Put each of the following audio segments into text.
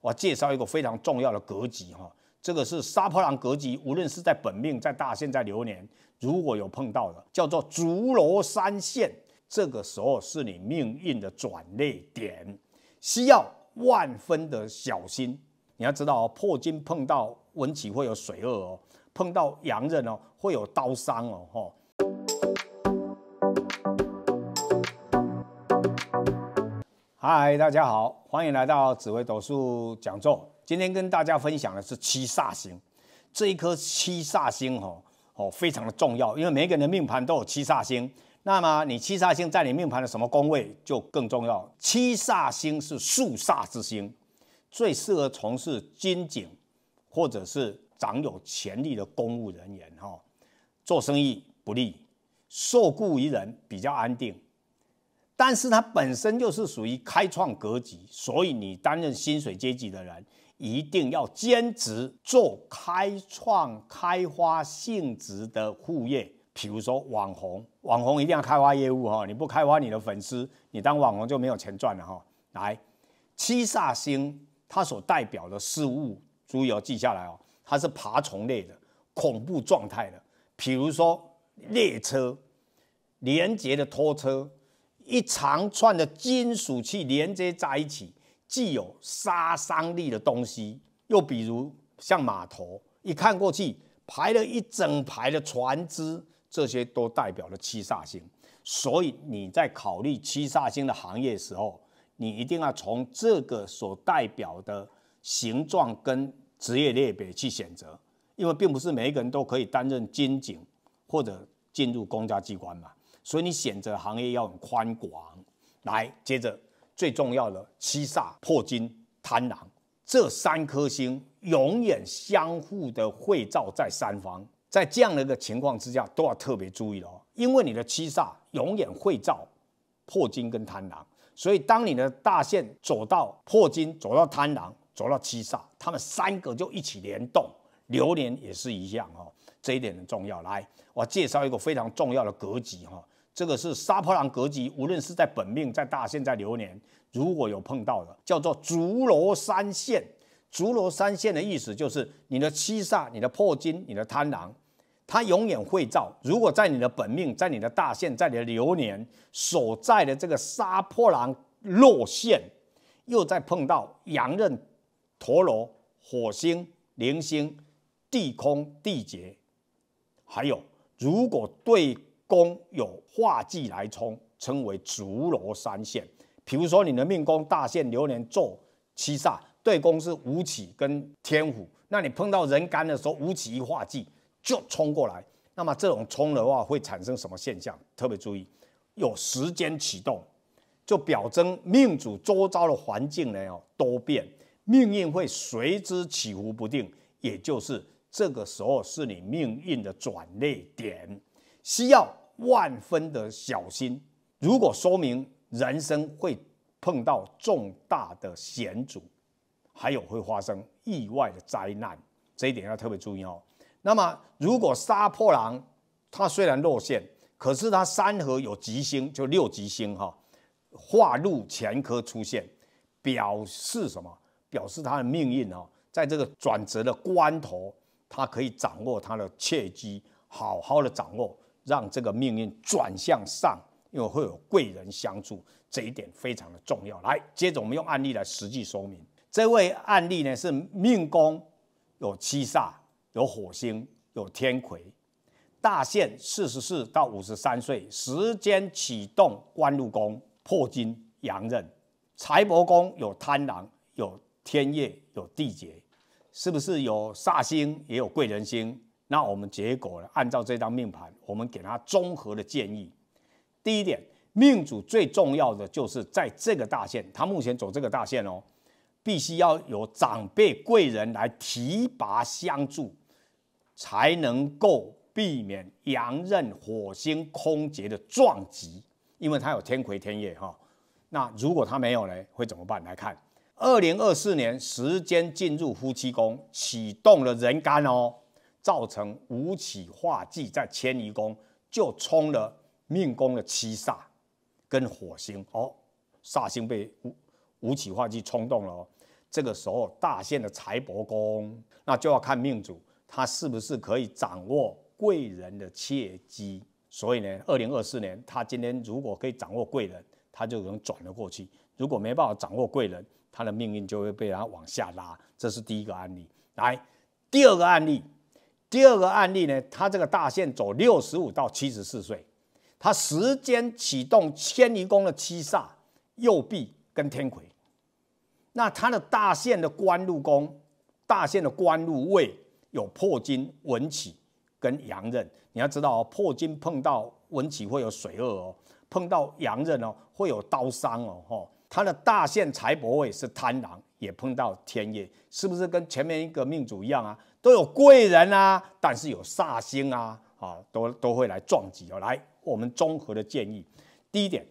我介绍一个非常重要的格局哈，这个是杀破狼格局，无论是在本命、在大限、在流年，如果有碰到的，叫做竹罗三线，这个时候是你命运的转捩点，需要万分的小心。你要知道破金碰到文起会有水厄哦。碰到洋人哦，会有刀伤哦，哦嗨，大家好，欢迎来到紫微斗数讲座。今天跟大家分享的是七煞星，这一颗七煞星哦，哦非常的重要，因为每个人的命盘都有七煞星。那么你七煞星在你命盘的什么宫位就更重要。七煞星是肃煞之星，最适合从事金警或者是。长有权力的公务人员哈，做生意不利，受雇于人比较安定，但是他本身就是属于开创格局，所以你担任薪水阶级的人一定要兼职做开创开发性质的副业，比如说网红，网红一定要开发业务哈，你不开发你的粉丝，你当网红就没有钱赚了哈。来，七煞星它所代表的事物，注意要记下来哦。它是爬虫类的恐怖状态的，比如说列车连接的拖车，一长串的金属器连接在一起，既有杀伤力的东西。又比如像码头，一看过去排了一整排的船只，这些都代表了七煞星。所以你在考虑七煞星的行业的时候，你一定要从这个所代表的形状跟。职业类别去选择，因为并不是每一个人都可以担任军警或者进入公家机关嘛，所以你选择行业要很宽广。来，接着最重要的七煞破金贪狼这三颗星永远相互的会照在三方，在这样的一个情况之下都要特别注意了，因为你的七煞永远会照破金跟贪狼，所以当你的大线走到破金走到贪狼。走到七煞，他们三个就一起联动。流年也是一样哦，这一点很重要。来，我介绍一个非常重要的格局哈，这个是杀破狼格局。无论是在本命、在大限、在流年，如果有碰到的，叫做竹罗三现。竹罗三现的意思就是你的七煞、你的破金、你的贪狼，它永远会照。如果在你的本命、在你的大限、在你的流年所在的这个杀破狼落线，又再碰到阳刃。陀螺、火星、铃星、地空、地劫，还有如果对宫有化忌来冲，称为烛罗三线。比如说你的命宫大限流年做七煞，对宫是五起跟天府，那你碰到人干的时候，五起一化忌就冲过来。那么这种冲的话会产生什么现象？特别注意，有时间启动，就表征命主周遭的环境呢要多变。命运会随之起伏不定，也就是这个时候是你命运的转捩点，需要万分的小心。如果说明人生会碰到重大的险阻，还有会发生意外的灾难，这一点要特别注意哦。那么，如果杀破狼它虽然落线，可是它三合有吉星，就六吉星哈，化入前科出现，表示什么？表示他的命运哦，在这个转折的关头，他可以掌握他的契机，好好的掌握，让这个命运转向上，因为会有贵人相助，这一点非常的重要。来，接着我们用案例来实际说明。这位案例呢是命宫有七煞，有火星，有天魁，大限四十四到五十三岁，时间启动官禄宫破金阳刃，财帛宫有贪狼，有。天业有地劫，是不是有煞星也有贵人星？那我们结果呢？按照这张命盘，我们给他综合的建议。第一点，命主最重要的就是在这个大线，他目前走这个大线哦，必须要有长辈贵人来提拔相助，才能够避免阳刃火星空劫的撞击。因为他有天魁天业哈，那如果他没有呢，会怎么办？来看。二零二四年时间进入夫妻宫，启动了人干哦，造成五起化忌在迁移宫，就冲了命宫的七煞跟火星哦，煞星被五五起化忌冲动了哦。这个时候大限的财帛宫，那就要看命主他是不是可以掌握贵人的契机。所以呢，二零二四年他今天如果可以掌握贵人。他就能转了过去。如果没办法掌握贵人，他的命运就会被他往下拉。这是第一个案例。来，第二个案例，第二个案例呢，他这个大线走六十五到七十四岁，他时间启动迁移宫的七煞右臂跟天魁。那他的大线的官禄宫，大线的官禄位有破金、文起跟阳刃。你要知道，破金碰到文起会有水厄哦。碰到洋人哦，会有刀伤哦，哈，他的大限财帛位是贪婪，也碰到天业，是不是跟前面一个命主一样啊？都有贵人啊，但是有煞星啊，啊，都都会来撞击哦。来，我们综合的建议，第一点，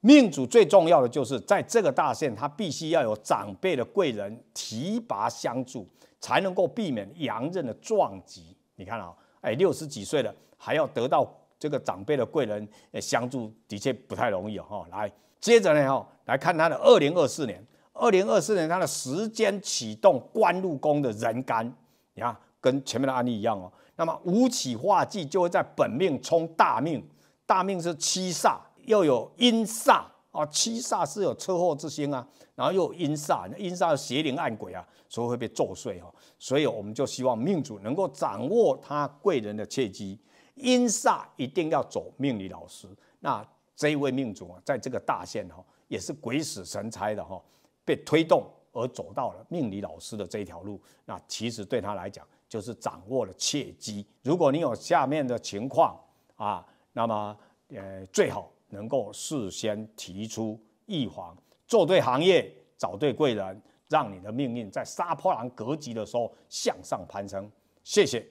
命主最重要的就是在这个大限，他必须要有长辈的贵人提拔相助，才能够避免洋人的撞击。你看啊，哎，六十几岁了，还要得到。这个长辈的贵人相助的确不太容易哦，来接着呢，哈，来看他的二零二四年，二零二四年他的时间启动官禄宫的人干，你看跟前面的案例一样哦。那么无起化忌就会在本命冲大命，大命是七煞又有阴煞啊，七煞是有车祸之星啊，然后又有阴煞，阴煞是邪灵暗鬼啊，所以会被作祟哦。所以我们就希望命主能够掌握他贵人的契机。阴煞一定要走命理老师。那这一位命主啊，在这个大限哈，也是鬼使神差的哈，被推动而走到了命理老师的这一条路。那其实对他来讲，就是掌握了契机。如果你有下面的情况啊，那么呃，最好能够事先提出预防，做对行业，找对贵人，让你的命运在杀破狼格局的时候向上攀升。谢谢。